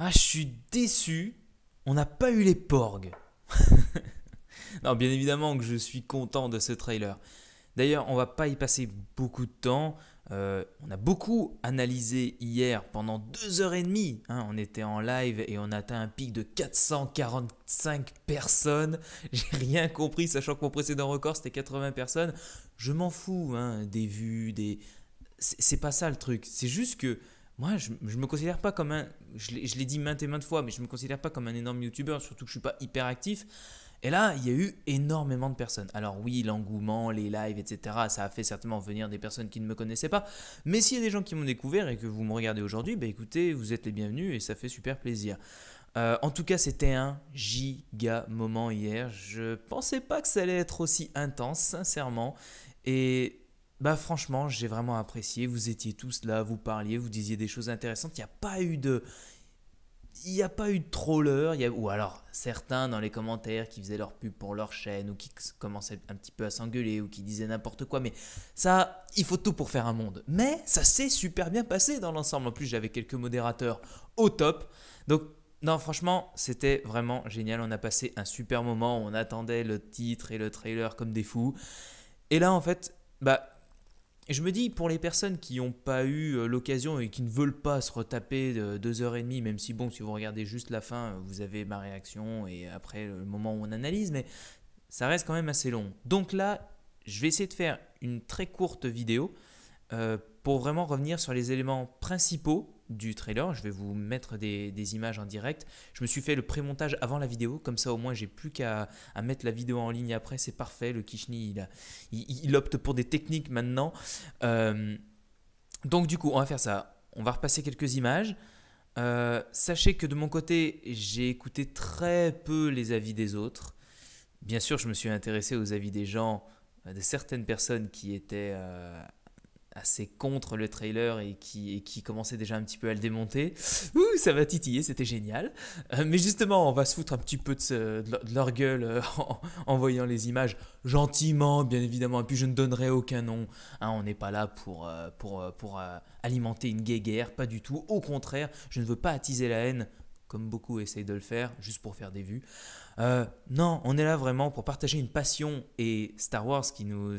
Ah, je suis déçu. On n'a pas eu les porgs. non, bien évidemment que je suis content de ce trailer. D'ailleurs, on va pas y passer beaucoup de temps. Euh, on a beaucoup analysé hier pendant deux heures et demie. Hein. on était en live et on a atteint un pic de 445 personnes. J'ai rien compris, sachant que mon précédent record c'était 80 personnes. Je m'en fous hein, des vues, des. C'est pas ça le truc. C'est juste que moi, je, ne me considère pas comme un. Je l'ai dit maintes et maintes fois, mais je me considère pas comme un énorme YouTuber, surtout que je ne suis pas hyper actif. Et là, il y a eu énormément de personnes. Alors oui, l'engouement, les lives, etc., ça a fait certainement venir des personnes qui ne me connaissaient pas. Mais s'il y a des gens qui m'ont découvert et que vous me regardez aujourd'hui, bah écoutez, vous êtes les bienvenus et ça fait super plaisir. Euh, en tout cas, c'était un giga moment hier. Je pensais pas que ça allait être aussi intense, sincèrement. Et bah franchement, j'ai vraiment apprécié. Vous étiez tous là, vous parliez, vous disiez des choses intéressantes. Il n'y a pas eu de, il n'y a pas eu de trollers, il y a... ou alors certains dans les commentaires qui faisaient leur pub pour leur chaîne, ou qui commençaient un petit peu à s'engueuler, ou qui disaient n'importe quoi, mais ça, il faut tout pour faire un monde. Mais ça s'est super bien passé dans l'ensemble, en plus j'avais quelques modérateurs au top, donc non franchement c'était vraiment génial, on a passé un super moment, on attendait le titre et le trailer comme des fous, et là en fait, bah et je me dis, pour les personnes qui n'ont pas eu euh, l'occasion et qui ne veulent pas se retaper de deux heures et demie, même si bon, si vous regardez juste la fin, vous avez ma réaction et après le moment où on analyse, mais ça reste quand même assez long. Donc là, je vais essayer de faire une très courte vidéo euh, pour vraiment revenir sur les éléments principaux du trailer. Je vais vous mettre des, images en direct. Je me suis fait le prémontage avant la vidéo, comme ça au moins j'ai plus qu'à mettre la vidéo en ligne après. C'est parfait. Le Kishni, il, opte pour des techniques maintenant. Euh, donc du coup, on va faire ça. On va repasser quelques images. Euh, sachez que de mon côté, j'ai écouté très peu les avis des autres. Bien sûr, je me suis intéressé aux avis des gens, euh, de certaines personnes qui étaient assez contre le trailer et qui, qui commençait déjà un petit peu à le démonter. Ouh, ça va titiller, c'était génial. Euh, mais justement, on va se foutre un petit peu de, leur gueule euh, en, en, voyant les images gentiment, bien évidemment. Et puis je ne donnerai aucun nom. Hein, on n'est pas là pour, euh, pour, pour alimenter une guéguerre, pas du tout. Au contraire, je ne veux pas attiser la haine comme beaucoup essayent de le faire, juste pour faire des vues. non, on est là vraiment pour partager une passion et Star Wars qui nous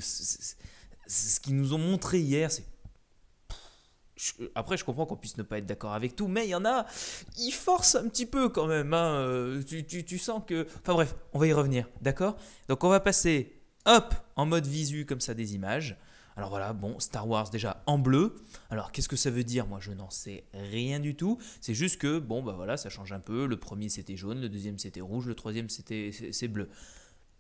ce qu'ils nous ont montré hier, c'est après, je comprends qu'on puisse ne pas être d'accord avec tout, mais il y en a, Il force un petit peu quand même. Hein, euh, tu, sens que. Enfin bref, on va y revenir, d'accord Donc on va passer, hop, en mode visu comme ça des images. Alors voilà, bon, Star Wars déjà en bleu. Alors qu'est-ce que ça veut dire Moi, je n'en sais rien du tout. C'est juste que, bon, bah voilà, ça change un peu. Le premier c'était jaune, le deuxième c'était rouge, le troisième c'était c'est bleu.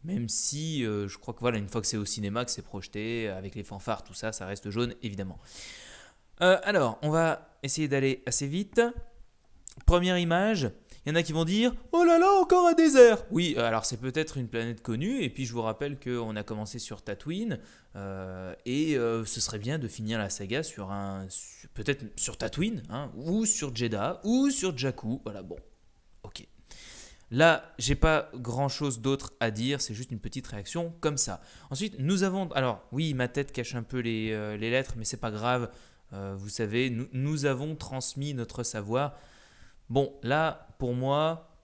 Même si euh, je crois que voilà, une fois que c'est au cinéma, que c'est projeté, avec les fanfares, tout ça, ça reste jaune, évidemment. Euh, alors, on va essayer d'aller assez vite. Première image, il y en a qui vont dire Oh là là, encore un désert Oui, euh, alors c'est peut-être une planète connue, et puis je vous rappelle qu'on a commencé sur Tatooine, et ce serait bien de finir la saga sur un. Peut-être sur Tatooine, hein, ou sur Jeddah, ou sur Jakku. Voilà, bon, ok. Là, j'ai pas grand chose d'autre à dire, c'est juste une petite réaction comme ça. Ensuite, nous avons. Alors, oui, ma tête cache un peu les, euh, lettres, mais c'est pas grave. Euh, vous savez, nous, nous, avons transmis notre savoir. Bon, là, pour moi,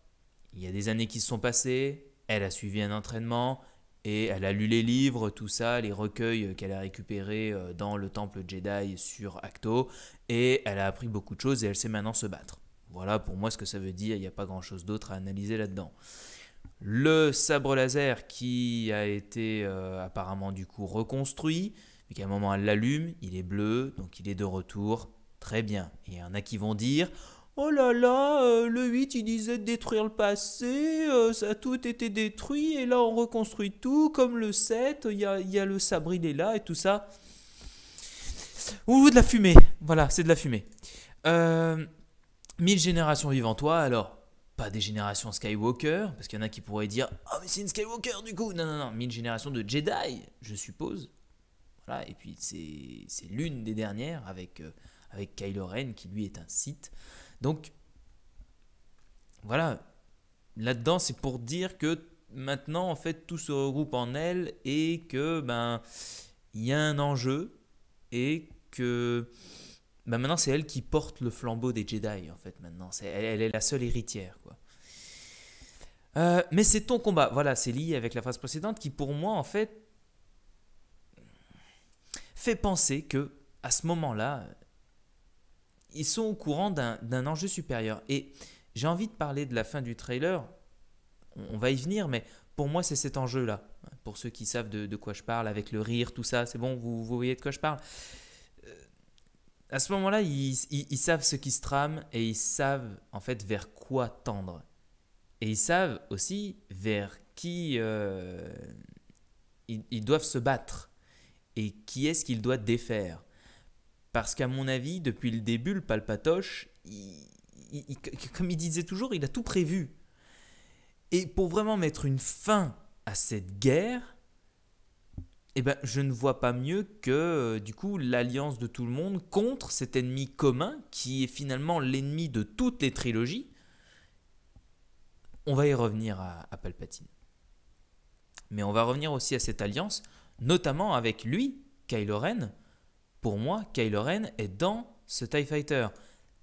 il y a des années qui se sont passées. Elle a suivi un entraînement et elle a lu les livres, tout ça, les recueils euh, qu'elle a récupérés dans le temple Jedi sur Acto. Et elle a appris beaucoup de choses et elle sait maintenant se battre. Voilà pour moi ce que ça veut dire, il n'y a pas grand-chose d'autre à analyser là-dedans. Le sabre laser qui a été euh, apparemment du coup reconstruit, mais qu'à un moment elle l'allume, il est bleu, donc il est de retour, très bien. Et il y en a qui vont dire Oh là là, euh, le 8 il disait détruire le passé, euh, ça a tout été détruit, et là on reconstruit tout, comme le 7, il y a, le sabre, il est là, et tout ça. Ouh, de la fumée Voilà, c'est de la fumée. Euh mille générations vivant toi, alors pas des générations Skywalker, parce qu'il y en a qui pourraient dire Oh, mais c'est une Skywalker du coup Non, non, non, 1000 générations de Jedi, je suppose. Voilà, et puis c'est l'une des dernières avec, euh, avec Kylo Ren qui lui est un site Donc, voilà, là-dedans, c'est pour dire que maintenant, en fait, tout se regroupe en elle et que, ben, il y a un enjeu et que bah, maintenant c'est elle qui porte le flambeau des Jedi en fait maintenant. elle, est la seule héritière quoi. Euh, mais c'est ton combat. Voilà, c'est lié avec la phrase précédente qui pour moi en fait fait penser que à ce moment-là ils sont au courant d'un enjeu supérieur. Et j'ai envie de parler de la fin du trailer. On, va y venir, mais pour moi c'est cet enjeu-là. Pour ceux qui savent de, quoi je parle, avec le rire, tout ça, c'est bon, vous voyez de quoi je parle à ce moment-là, ils, savent ce qui se trame et ils savent en fait vers quoi tendre. Et ils savent aussi vers qui euh, ils, ils, doivent se battre et qui est-ce qu'ils doivent défaire. Parce qu'à mon avis, depuis le début, le Palpatoche, comme il disait toujours, il a tout prévu. Et pour vraiment mettre une fin à cette guerre, eh ben, je ne vois pas mieux que euh, du coup l'alliance de tout le monde contre cet ennemi commun qui est finalement l'ennemi de toutes les trilogies. On va y revenir à, à Palpatine. Mais on va revenir aussi à cette alliance, notamment avec lui, Kylo Ren. Pour moi, Kylo Ren est dans ce TIE Fighter.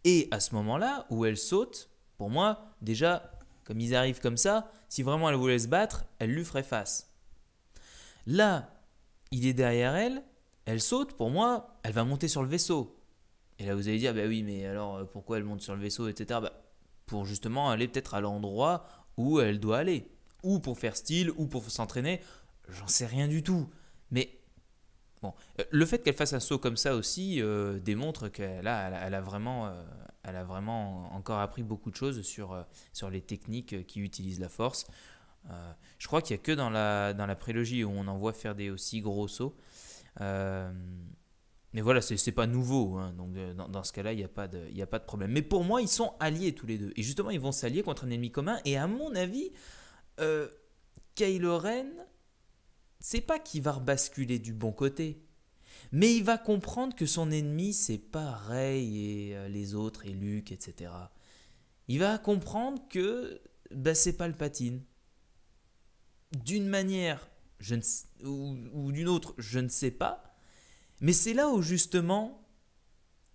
Et à ce moment-là, où elle saute, pour moi, déjà, comme ils arrivent comme ça, si vraiment elle voulait se battre, elle lui ferait face. Là, il est derrière elle, elle saute, pour moi, elle va monter sur le vaisseau. Et là, vous allez dire, bah oui, mais alors euh, pourquoi elle monte sur le vaisseau, etc. Bah, pour justement aller peut-être à l'endroit où elle doit aller. Ou pour faire style, ou pour s'entraîner. J'en sais rien du tout. Mais bon, euh, le fait qu'elle fasse un saut comme ça aussi euh, démontre qu'elle a, vraiment, a vraiment encore appris beaucoup de choses sur les techniques qui utilisent la force. Euh, je crois qu'il n'y a que dans la, prélogie où on en voit faire des aussi gros sauts. Euh, mais voilà, ce n'est pas nouveau. Hein. donc euh, dans, ce cas-là, il n'y a, pas de, a pas de problème. Mais pour moi, ils sont alliés tous les deux. Et justement, ils vont s'allier contre un ennemi commun. Et à mon avis, Kylo Ren, c'est pas qu'il va rebasculer du bon côté. Mais il va comprendre que son ennemi, c'est pareil et les autres, et Luke, etc. Il va comprendre que bah, c'est Palpatine d'une manière ou, d'une autre, je ne sais pas. Mais c'est là où justement,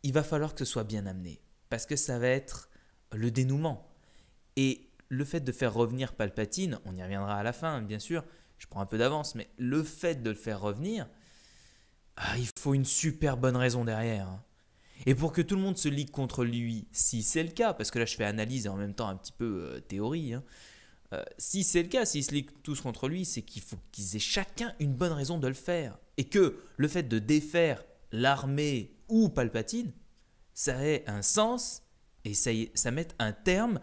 il va falloir que ce soit bien amené, parce que ça va être le dénouement. Et le fait de faire revenir Palpatine, on y reviendra à la fin, bien sûr, je prends un peu d'avance, mais le fait de le faire revenir, ah, il faut une super bonne raison derrière. Hein. Et pour que tout le monde se ligue contre lui, si c'est le cas, parce que là je fais analyse et en même temps un petit peu euh, théorie, hein, euh, si c'est le cas, s'ils se liguent tous contre lui, c'est qu'il faut qu'ils aient chacun une bonne raison de le faire. Et que le fait de défaire l'armée ou Palpatine, ça ait un sens et ça, mette un terme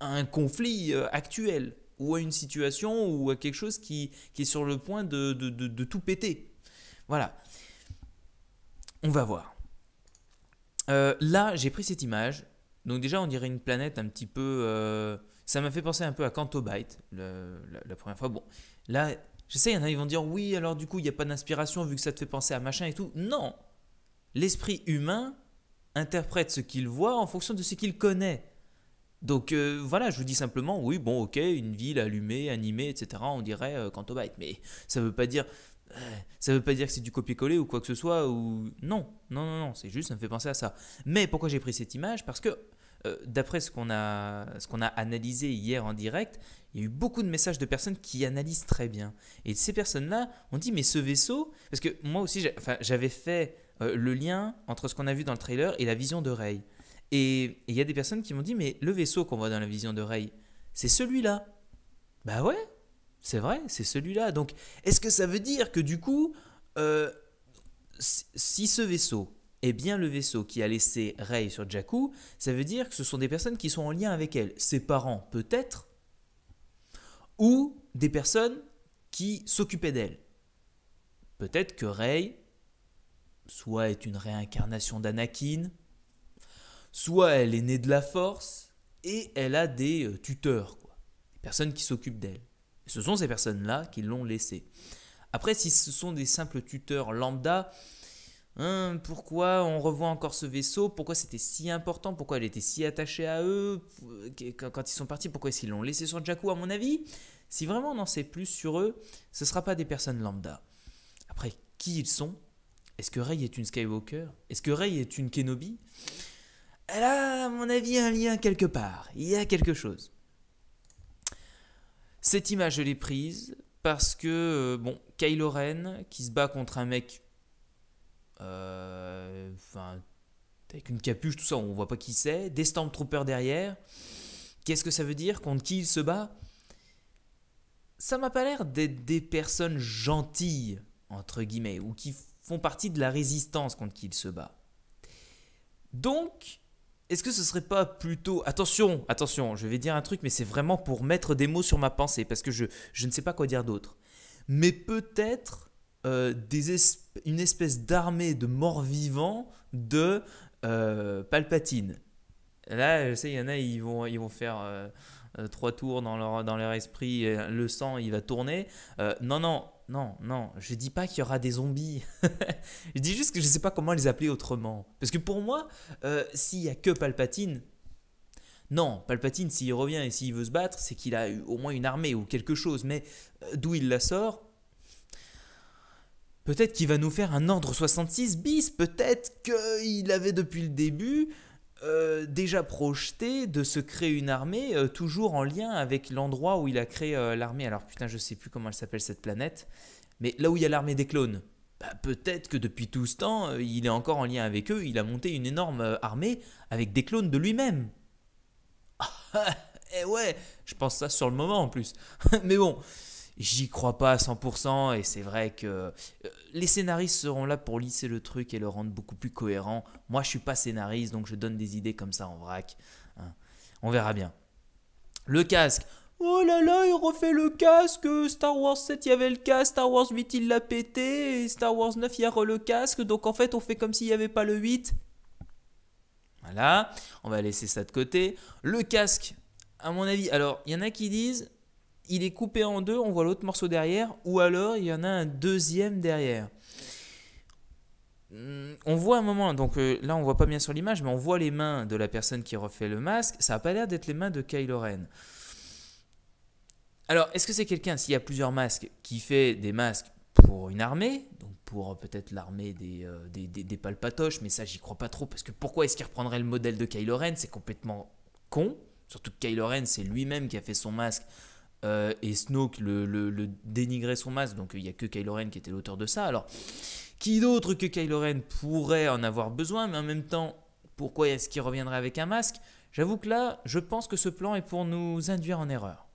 à un conflit euh, actuel ou à une situation ou à quelque chose qui, est sur le point de, tout péter. Voilà. On va voir. Euh, là, j'ai pris cette image. Donc déjà, on dirait une planète un petit peu... Ça m'a fait penser un peu à Canto Byte la, première fois. Bon, là, je il y en a, ils vont dire oui, alors du coup, il n'y a pas d'inspiration vu que ça te fait penser à machin et tout. Non L'esprit humain interprète ce qu'il voit en fonction de ce qu'il connaît. Donc euh, voilà, je vous dis simplement, oui, bon, ok, une ville allumée, animée, etc., on dirait euh, Byte, mais ça ne veut pas dire euh, ça veut pas dire que c'est du copier-coller ou quoi que ce soit, ou non, non, non, non, c'est juste, ça me fait penser à ça. Mais pourquoi j'ai pris cette image Parce que euh, d'après ce qu'on a, qu'on a analysé hier en direct, il y a eu beaucoup de messages de personnes qui analysent très bien. Et ces personnes-là ont dit, mais ce vaisseau, parce que moi aussi, j'avais fait euh, le lien entre ce qu'on a vu dans le trailer et la vision de Ray. Et il y a des personnes qui m'ont dit, mais le vaisseau qu'on voit dans la vision de Ray, c'est celui-là. Bah ouais, c'est vrai, c'est celui-là. Donc, est-ce que ça veut dire que du coup, euh, si ce vaisseau eh bien le vaisseau qui a laissé Rey sur Jakku, ça veut dire que ce sont des personnes qui sont en lien avec elle, ses parents peut-être, ou des personnes qui s'occupaient d'elle. Peut-être que Rey soit est une réincarnation d'Anakin, soit elle est née de la force et elle a des euh, tuteurs, quoi. des personnes qui s'occupent d'elle. Ce sont ces personnes-là qui l'ont laissée. Après, si ce sont des simples tuteurs lambda, Hein, pourquoi on revoit encore ce vaisseau Pourquoi c'était si important Pourquoi elle était si attachée à eux Quand ils sont partis, pourquoi est-ce qu'ils l'ont laissé sur Jakku À mon avis, si vraiment on en sait plus sur eux, ce ne sera pas des personnes lambda. Après, qui ils sont Est-ce que Rey est une Skywalker Est-ce que Rey est une Kenobi Elle a, à mon avis, un lien quelque part. Il y a quelque chose. Cette image, je l'ai prise parce que, euh, bon, Kylo Ren, qui se bat contre un mec euh, enfin, avec une capuche, tout ça, on voit pas qui c'est. Des Stormtroopers derrière. Qu'est-ce que ça veut dire Contre qui il se bat Ça m'a pas l'air d'être des personnes gentilles, entre guillemets, ou qui font partie de la résistance contre qui il se bat. Donc, est-ce que ce serait pas plutôt... Attention, attention, je vais dire un truc, mais c'est vraiment pour mettre des mots sur ma pensée, parce que je, je ne sais pas quoi dire d'autre. Mais peut-être euh, des une espèce d'armée de morts vivants de euh, Palpatine. Là, je sais, il y en a, ils vont, ils vont faire euh, trois tours dans leur, dans leur esprit, le sang, il va tourner. non, non, non, non, je dis pas qu'il y aura des zombies. je dis juste que je sais pas comment les appeler autrement. Parce que pour moi, s'il y a que Palpatine, non, Palpatine, s'il revient et s'il veut se battre, c'est qu'il a au moins une armée ou quelque chose. Mais d'où il la sort, Peut-être qu'il va nous faire un ordre 66 bis, peut-être qu'il avait depuis le début euh, déjà projeté de se créer une armée euh, toujours en lien avec l'endroit où il a créé euh, l'armée. Alors putain, je sais plus comment elle s'appelle cette planète, mais là où il y a l'armée des clones. Bah, peut-être que depuis tout ce temps, il est encore en lien avec eux, il a monté une énorme armée avec des clones de lui-même. Eh ouais, je pense ça sur le moment en plus. mais bon, j'y crois pas à 100% et c'est vrai que euh, les scénaristes seront là pour lisser le truc et le rendre beaucoup plus cohérent. Moi, je suis pas scénariste, donc je donne des idées comme ça en vrac. Hein. On verra bien. Le casque. Oh là là, il refait le casque. Star Wars 7, il y avait le casque. Star Wars 8, il l'a pété. Et Star Wars 9, il y a le casque. Donc en fait, on fait comme s'il n'y avait pas le 8. Voilà, on va laisser ça de côté. Le casque, à mon avis, alors il y en a qui disent il est coupé en deux, on voit l'autre morceau derrière, ou alors il y en a un deuxième derrière. Hmm, on voit un moment, donc euh, là on voit pas bien sur l'image, mais on voit les mains de la personne qui refait le masque. Ça n'a pas l'air d'être les mains de Kylo Ren. Alors, est-ce que c'est quelqu'un, s'il y a plusieurs masques, qui fait des masques pour une armée, donc pour euh, peut-être l'armée euh, des, palpatoches, mais ça j'y crois pas trop, parce que pourquoi est-ce qu'il reprendrait le modèle de Kylo Ren C'est complètement con, surtout que Kylo Ren c'est lui-même qui a fait son masque euh, et Snoke le, dénigrait son masque, donc il n'y a que Kylo Ren qui était l'auteur de ça. Alors, qui d'autre que Kylo Ren pourrait en avoir besoin, mais en même temps, pourquoi est-ce qu'il reviendrait avec un masque J'avoue que là, je pense que ce plan est pour nous induire en erreur.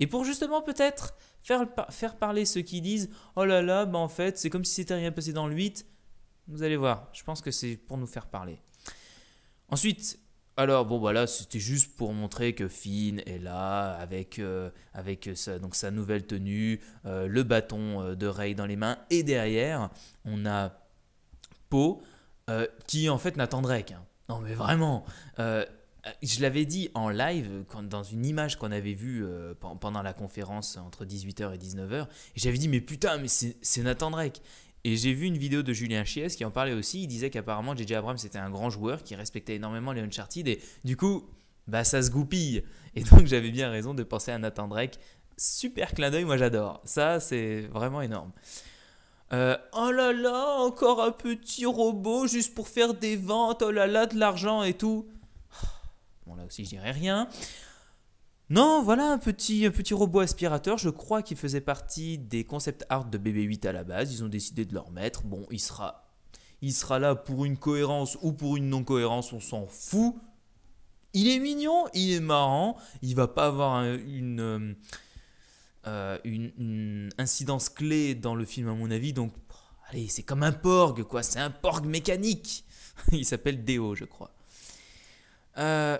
Et pour justement peut-être faire, faire parler ceux qui disent Oh là là, bah en fait, c'est comme si c'était rien passé dans le 8. Vous allez voir, je pense que c'est pour nous faire parler. Ensuite, alors bon voilà, bah c'était juste pour montrer que Finn est là avec, euh, avec sa, donc sa nouvelle tenue, euh, le bâton euh, de Rey dans les mains et derrière on a Poe qui en fait Nathan Drake. Non mais vraiment, je l'avais dit en live dans une image qu'on avait vue pendant la conférence entre 18h et 19h, j'avais dit mais putain mais c'est Nathan Drake. Et j'ai vu une vidéo de Julien Chies qui en parlait aussi. Il disait qu'apparemment JJ Abrams c'était un grand joueur qui respectait énormément les Uncharted et du coup, bah ça se goupille. Et donc j'avais bien raison de penser à Nathan Drake. Super clin d'œil, moi j'adore. Ça c'est vraiment énorme. Euh, oh là là, encore un petit robot juste pour faire des ventes, oh là là, de l'argent et tout. Bon là aussi je dirais rien. Non, voilà un petit, petit robot aspirateur. Je crois qu'il faisait partie des concepts art de BB-8 à la base. Ils ont décidé de le remettre. Bon, il sera, il sera là pour une cohérence ou pour une non-cohérence, on s'en fout. Il est mignon, il est marrant. Il va pas avoir euh, euh, une, une, incidence clé dans le film, à mon avis. Donc, allez, c'est comme un porg, quoi. C'est un porg mécanique. il s'appelle Deo, je crois. Euh,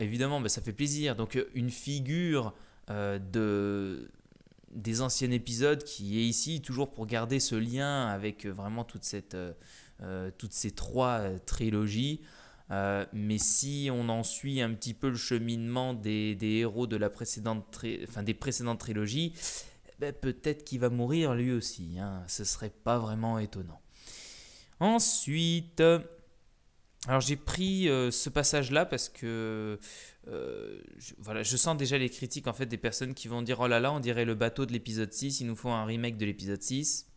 évidemment, ben, ça fait plaisir. Donc euh, une figure euh, de des anciens épisodes qui est ici, toujours pour garder ce lien avec euh, vraiment toute cette, toutes ces trois trilogies. mais si on en suit un petit peu le cheminement des, héros de la précédente enfin, des précédentes trilogies, ben, peut-être qu'il va mourir lui aussi. Hein. Ce serait pas vraiment étonnant. Ensuite... Alors j'ai pris euh, ce passage-là parce que euh, je, voilà, je sens déjà les critiques en fait des personnes qui vont dire oh là là, on dirait le bateau de l'épisode 6, il nous faut un remake de l'épisode 6.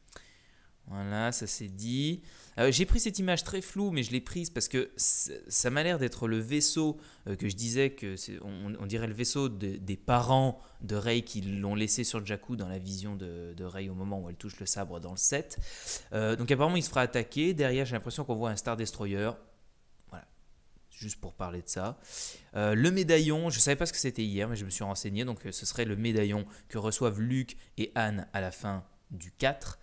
Voilà, ça c'est dit. Euh, j'ai pris cette image très floue, mais je l'ai prise parce que ça m'a l'air d'être le vaisseau que je disais que on, on, dirait le vaisseau des parents de Rey qui l'ont laissé sur Jakku dans la vision de, de, Rey au moment où elle touche le sabre dans le set. donc apparemment il se fera attaquer. Derrière j'ai l'impression qu'on voit un Star Destroyer juste pour parler de ça. Euh, le médaillon, je ne savais pas ce que c'était hier, mais je me suis renseigné. Donc, euh, ce serait le médaillon que reçoivent Luc et Anne à la fin du 4.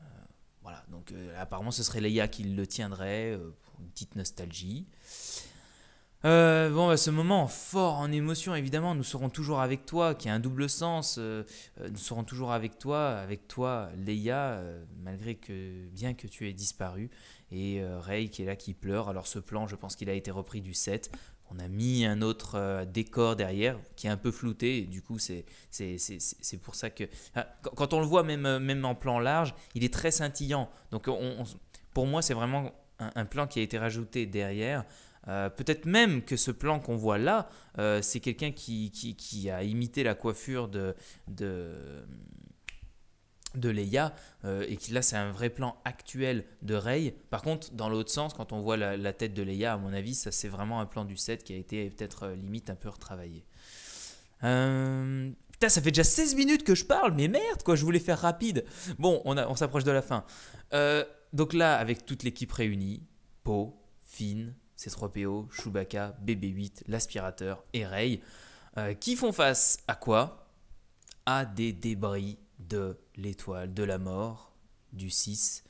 Euh, voilà, donc apparemment, ce serait Leia qui le tiendrait, pour une petite nostalgie. Euh, bon, à bah, ce moment fort en émotion, évidemment, nous serons toujours avec toi, qui a un double sens. Euh, euh, nous serons toujours avec toi, avec toi, Leia, malgré que, bien que tu aies disparu. Et Rey qui est là, qui pleure. Alors, ce plan, je pense qu'il a été repris du 7. On a mis un autre décor derrière qui est un peu flouté. du coup, c'est pour ça que. Quand on le voit, même, en plan large, il est très scintillant. Donc, pour moi, c'est vraiment un plan qui a été rajouté derrière. Euh, peut-être même que ce plan qu'on voit là, euh, c'est quelqu'un qui, a imité la coiffure de, de, Leia euh, et qui là c'est un vrai plan actuel de Rey. Par contre, dans l'autre sens, quand on voit la, tête de Leia, à mon avis, ça c'est vraiment un plan du set qui a été peut-être limite un peu retravaillé. Putain, ça fait déjà 16 minutes que je parle, mais merde quoi, je voulais faire rapide. Bon, on, s'approche de la fin. donc là, avec toute l'équipe réunie, Poe, fine. C'est 3 po Chewbacca, BB-8, l'aspirateur et Rey, euh, qui font face à quoi À des débris de l'étoile de la mort, du 6.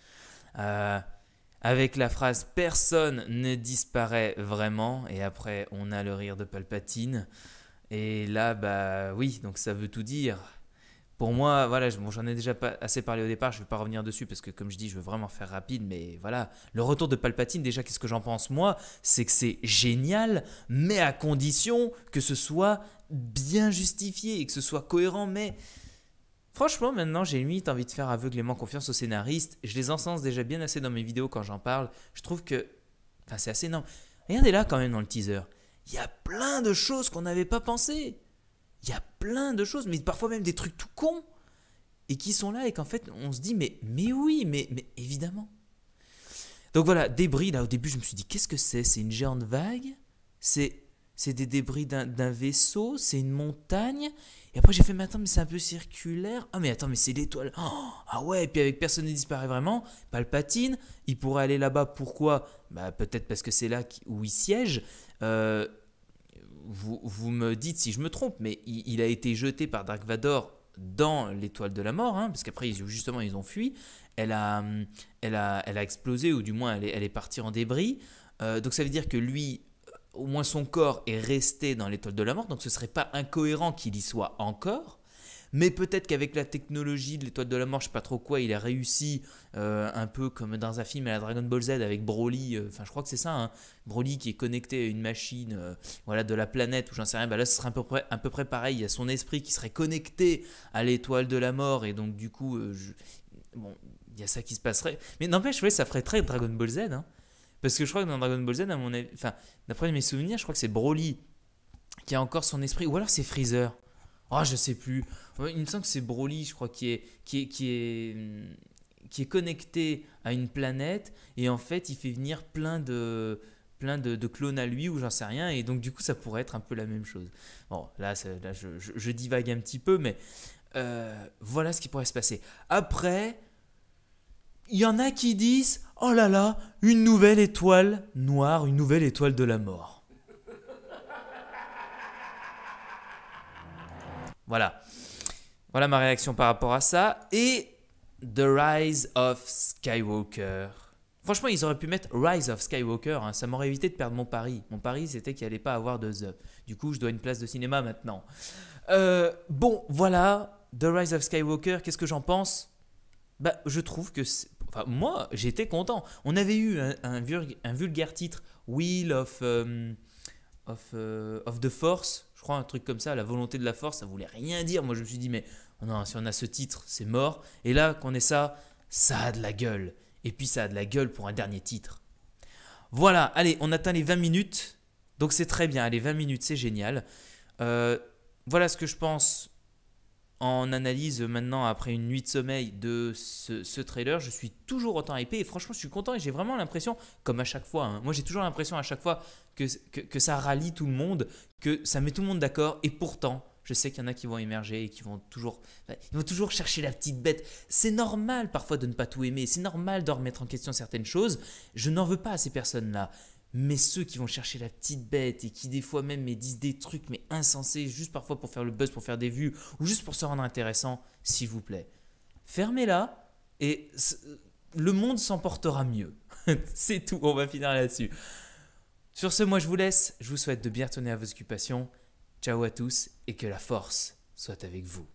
Euh, avec la phrase Personne ne disparaît vraiment, et après on a le rire de Palpatine. Et là, bah oui, donc ça veut tout dire pour moi, voilà, j'en ai déjà assez parlé au départ, je ne vais pas revenir dessus parce que comme je dis, je veux vraiment faire rapide, mais voilà, le retour de Palpatine, déjà, qu'est-ce que j'en pense moi C'est que c'est génial, mais à condition que ce soit bien justifié et que ce soit cohérent, mais... Franchement, maintenant, j'ai limite envie de faire aveuglément confiance aux scénaristes. Je les encense déjà bien assez dans mes vidéos quand j'en parle. Je trouve que... Enfin, c'est assez énorme. Regardez là quand même dans le teaser. Il y a plein de choses qu'on n'avait pas pensées. Il y a plein de choses, mais parfois même des trucs tout cons, et qui sont là, et qu'en fait, on se dit, mais, mais oui, mais, mais évidemment. Donc voilà, débris, là au début, je me suis dit, qu'est-ce que c'est C'est une géante vague C'est c'est des débris d'un vaisseau, c'est une montagne. Et après, j'ai fait, mais attends, mais c'est un peu circulaire. Ah, mais attends, mais c'est l'étoile. Oh ah ouais, et puis avec personne ne disparaît vraiment. Palpatine, il pourrait aller là-bas. Pourquoi bah, Peut-être parce que c'est là où il siège. Euh, vous, me dites si je me trompe, mais il, a été jeté par Dark Vador dans l'étoile de la mort, hein, parce qu'après, justement, ils ont fui. Elle a, hum, elle, a, elle a explosé, ou du moins, elle est, partie en débris. Euh, donc ça veut dire que lui, au moins son corps est resté dans l'étoile de la mort, donc ce serait pas incohérent qu'il y soit encore. Mais peut-être qu'avec la technologie de l'étoile de la mort, je sais pas trop quoi, il a réussi euh, un peu comme dans un film à la Dragon Ball Z avec Broly. Euh, enfin, je crois que c'est ça. Hein. Broly qui est connecté à une machine euh, voilà, de la planète ou j'en sais rien. Bah là, ce serait à peu, près, peu près pareil. Il y a son esprit qui serait connecté à l'étoile de la mort. Et donc, du coup, bon, il y a ça qui se passerait. Mais n'empêche, ouais, ça ferait très Dragon Ball Z. Hein, parce que je crois que dans Dragon Ball Z, à mon enfin, d'après mes souvenirs, je crois que c'est Broly qui a encore son esprit. Ou alors c'est Freezer. Oh, je sais plus. Il me semble que c'est Broly, je crois, qui est, qui est, hmm, qui est, connecté à une planète et en fait, il fait venir plein de plein de, clones à lui ou j'en sais rien et donc du coup ça pourrait être un peu la même chose. Bon là, là je, divague un petit peu mais euh, voilà ce qui pourrait se passer. Après, il y en a qui disent oh là là une nouvelle étoile noire, une nouvelle étoile de la mort. Voilà. Voilà ma réaction par rapport à ça. Et The Rise of Skywalker. Franchement, ils auraient pu mettre Rise of Skywalker. Hein. Ça m'aurait évité de perdre mon pari. Mon pari, c'était qu'il allait pas avoir de The. Du coup, je dois une place de cinéma maintenant. Euh, bon, voilà. The Rise of Skywalker, qu'est-ce que j'en pense Bah, je trouve que. Enfin, moi, j'étais content. On avait eu un, un, vulgaire titre, Wheel of. Euh, euh, of, the Force, je crois, un truc comme ça, la volonté de la force, ça voulait rien dire. Moi, je me suis dit, mais oh si on a ce titre, c'est mort. Et là, qu'on ait ça, ça a de la gueule. Et puis, ça a de la gueule pour un dernier titre. Voilà, allez, on atteint les 20 minutes. Donc, c'est très bien. Allez, 20 minutes, c'est génial. Euh, voilà ce que je pense en analyse maintenant après une nuit de sommeil de ce, trailer, je suis toujours autant hypé et franchement je suis content et j'ai vraiment l'impression, comme à chaque fois, hein, moi j'ai toujours l'impression à chaque fois que, que, ça rallie tout le monde, que ça met tout le monde d'accord et pourtant je sais qu'il y en a qui vont émerger et qui vont toujours, vont toujours chercher la petite bête. C'est normal parfois de ne pas tout aimer, c'est normal de remettre en question certaines choses, je n'en veux pas à ces personnes-là. Mais ceux qui vont chercher la petite bête et qui des fois même me disent des trucs mais insensés, juste parfois pour faire le buzz, pour faire des vues ou juste pour se rendre intéressant, s'il vous plaît, fermez-la et euh, le monde s'emportera mieux. C'est tout, on va finir là-dessus. Sur ce, moi je vous laisse, je vous souhaite de bien retourner à vos occupations. Ciao à tous et que la force soit avec vous.